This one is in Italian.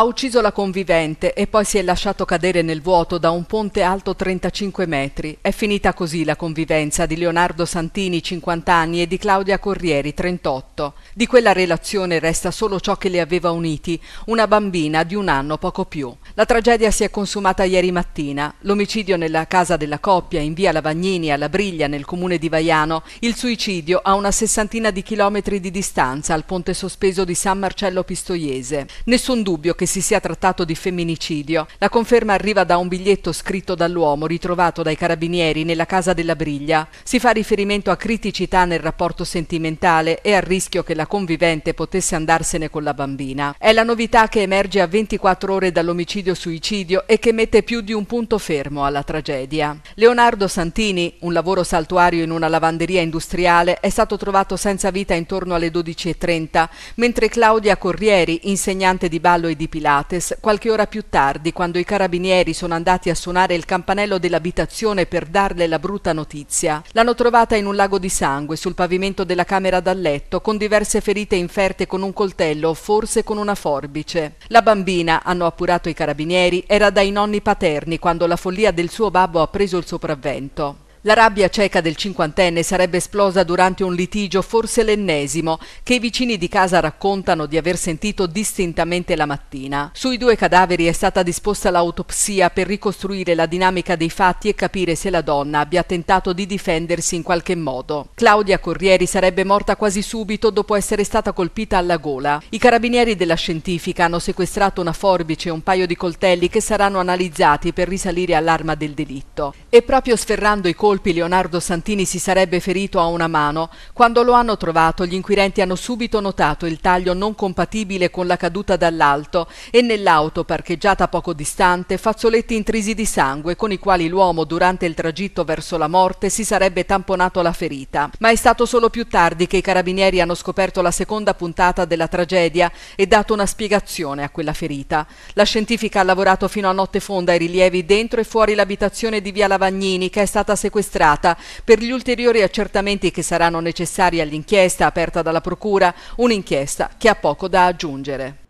Ha ucciso la convivente e poi si è lasciato cadere nel vuoto da un ponte alto 35 metri. È finita così la convivenza di Leonardo Santini, 50 anni, e di Claudia Corrieri, 38. Di quella relazione resta solo ciò che li aveva uniti, una bambina di un anno poco più. La tragedia si è consumata ieri mattina. L'omicidio nella casa della coppia in via Lavagnini alla Briglia nel comune di Vaiano, il suicidio a una sessantina di chilometri di distanza al ponte sospeso di San Marcello Pistoiese. Nessun dubbio che si sia trattato di femminicidio. La conferma arriva da un biglietto scritto dall'uomo ritrovato dai carabinieri nella casa della Briglia. Si fa riferimento a criticità nel rapporto sentimentale e al rischio che la convivente potesse andarsene con la bambina. È la novità che emerge a 24 ore dall'omicidio-suicidio e che mette più di un punto fermo alla tragedia. Leonardo Santini, un lavoro saltuario in una lavanderia industriale, è stato trovato senza vita intorno alle 12.30, mentre Claudia Corrieri, insegnante di ballo e di Pilates, qualche ora più tardi, quando i carabinieri sono andati a suonare il campanello dell'abitazione per darle la brutta notizia, l'hanno trovata in un lago di sangue sul pavimento della camera da letto, con diverse ferite inferte con un coltello, forse con una forbice. La bambina, hanno appurato i carabinieri, era dai nonni paterni quando la follia del suo babbo ha preso il sopravvento. La rabbia cieca del cinquantenne sarebbe esplosa durante un litigio, forse l'ennesimo, che i vicini di casa raccontano di aver sentito distintamente la mattina. Sui due cadaveri è stata disposta l'autopsia per ricostruire la dinamica dei fatti e capire se la donna abbia tentato di difendersi in qualche modo. Claudia Corrieri sarebbe morta quasi subito dopo essere stata colpita alla gola. I carabinieri della scientifica hanno sequestrato una forbice e un paio di coltelli che saranno analizzati per risalire all'arma del delitto. E proprio sferrando i colpi colpi Leonardo Santini si sarebbe ferito a una mano. Quando lo hanno trovato, gli inquirenti hanno subito notato il taglio non compatibile con la caduta dall'alto e nell'auto parcheggiata poco distante fazzoletti intrisi di sangue con i quali l'uomo durante il tragitto verso la morte si sarebbe tamponato la ferita. Ma è stato solo più tardi che i carabinieri hanno scoperto la seconda puntata della tragedia e dato una spiegazione a quella ferita. La scientifica ha lavorato fino a notte fonda ai rilievi dentro e fuori l'abitazione di via Lavagnini che è stata sequestrata sequestrata. Per gli ulteriori accertamenti che saranno necessari all'inchiesta aperta dalla Procura, un'inchiesta che ha poco da aggiungere.